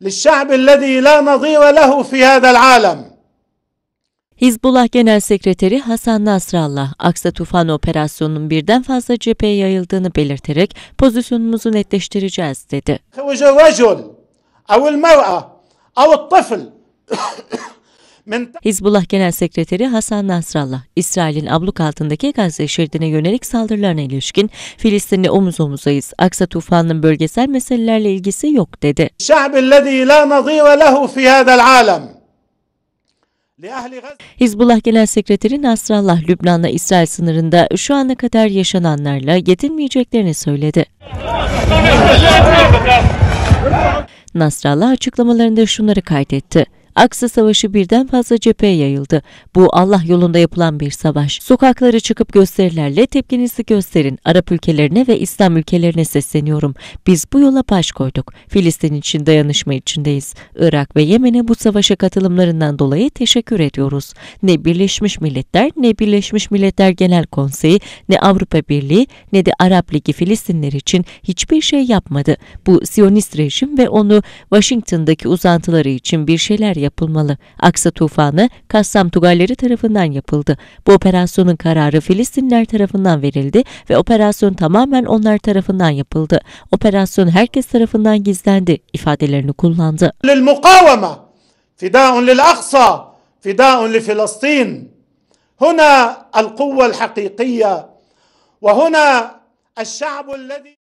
للشعب الذي لا نظير له في هذا العالم Hizbullah Genel Sekreteri Hasan Nasrallah, Aksa Tufan operasyonunun birden fazla cepheye yayıldığını belirterek pozisyonumuzu netleştireceğiz dedi. Hizbullah Genel Sekreteri Hasan Nasrallah, İsrail'in abluk altındaki Gazze şeridine yönelik saldırılarına ilişkin Filistin'le omuz omuzayız. Aksa tufanının bölgesel meselelerle ilgisi yok dedi. Hizbullah Genel Sekreteri Nasrallah, Lübnan'la İsrail sınırında şu ana kadar yaşananlarla yetinmeyeceklerini söyledi. Nasrallah açıklamalarında şunları kaydetti. Aksa Savaşı birden fazla cepheye yayıldı. Bu Allah yolunda yapılan bir savaş. Sokaklara çıkıp gösterilerle tepkinizi gösterin. Arap ülkelerine ve İslam ülkelerine sesleniyorum. Biz bu yola baş koyduk. Filistin için dayanışma içindeyiz. Irak ve Yemen'e bu savaşa katılımlarından dolayı teşekkür ediyoruz. Ne Birleşmiş Milletler ne Birleşmiş Milletler Genel Konseyi ne Avrupa Birliği ne de Arap Ligi Filistinler için hiçbir şey yapmadı. Bu Siyonist rejim ve onu Washington'daki uzantıları için bir şeyler yapmadı yapılmalı. Aksa tufanı Kassam Tugayları tarafından yapıldı. Bu operasyonun kararı Filistinler tarafından verildi ve operasyon tamamen onlar tarafından yapıldı. Operasyon herkes tarafından gizlendi ifadelerini kullandı. Aksa, للمقاومة فداء للأقصى al لفلسطين هنا القوة الحقيقية وهنا الشعب الذي